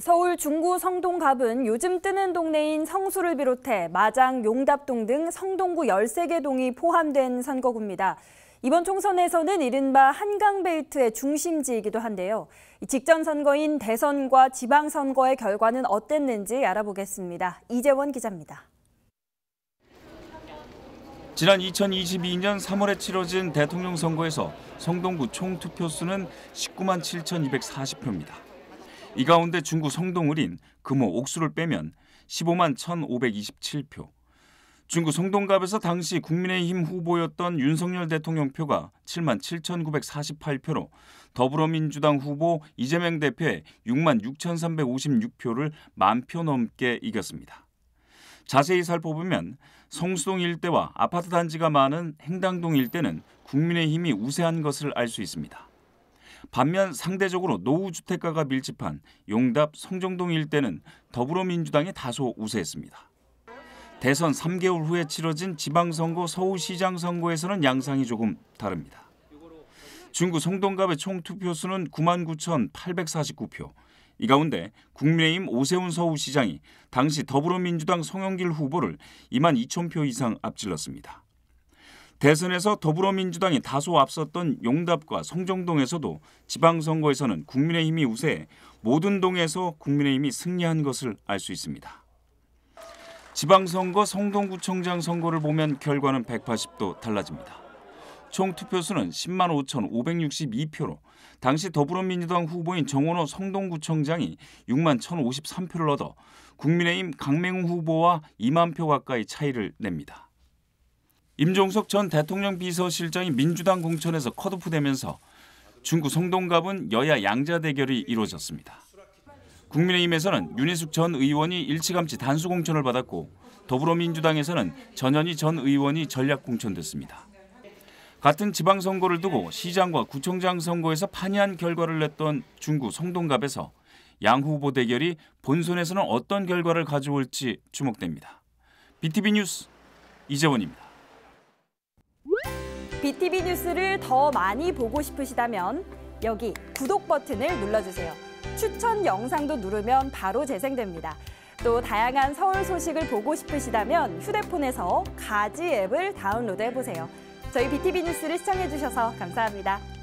서울 중구 성동갑은 요즘 뜨는 동네인 성수를 비롯해 마장, 용답동 등 성동구 13개 동이 포함된 선거구입니다. 이번 총선에서는 이른바 한강베이트의 중심지이기도 한데요. 직전 선거인 대선과 지방선거의 결과는 어땠는지 알아보겠습니다. 이재원 기자입니다. 지난 2022년 3월에 치러진 대통령 선거에서 성동구 총 투표수는 19만 7,240표입니다. 이 가운데 중구 성동을인, 금호 옥수를 빼면 15만 1,527표. 중구 성동갑에서 당시 국민의힘 후보였던 윤석열 대통령 표가 7만 7,948표로 더불어민주당 후보 이재명 대표의 6만 6,356표를 만 표 넘게 이겼습니다. 자세히 살펴보면 성수동 일대와 아파트 단지가 많은 행당동 일대는 국민의힘이 우세한 것을 알 수 있습니다. 반면 상대적으로 노후 주택가가 밀집한 용답 성정동 일대는 더불어민주당이 다소 우세했습니다. 대선 3개월 후에 치러진 지방선거 서울시장 선거에서는 양상이 조금 다릅니다. 중구 성동갑의 총 투표수는 99,849표. 이 가운데 국민의힘 오세훈 서울시장이 당시 더불어민주당 송영길 후보를 2만 2천 표 이상 앞질렀습니다. 대선에서 더불어민주당이 다소 앞섰던 용답과 성정동에서도 지방선거에서는 국민의힘이 우세 모든 동에서 국민의힘이 승리한 것을 알 수 있습니다. 지방선거 성동구청장 선거를 보면 결과는 180도 달라집니다. 총 투표수는 10만 5,562표로 당시 더불어민주당 후보인 정원호 성동구청장이 6만 1,053표를 얻어 국민의힘 강맹 후보와 2만 표 가까이 차이를 냅니다. 임종석 전 대통령 비서실장이 민주당 공천에서 컷오프되면서 중구 성동갑은 여야 양자 대결이 이루어졌습니다. 국민의힘에서는 윤희숙 전 의원이 일찌감치 단수 공천을 받았고 더불어민주당에서는 전현희 전 의원이 전략 공천됐습니다. 같은 지방선거를 두고 시장과 구청장 선거에서 판이한 결과를 냈던 중구 성동갑에서 양 후보 대결이 본선에서는 어떤 결과를 가져올지 주목됩니다. BTV 뉴스 이재원입니다. BTV 뉴스를 더 많이 보고 싶으시다면 여기 구독 버튼을 눌러주세요. 추천 영상도 누르면 바로 재생됩니다. 또 다양한 서울 소식을 보고 싶으시다면 휴대폰에서 가지 앱을 다운로드 해보세요. 저희 BTV 뉴스를 시청해주셔서 감사합니다.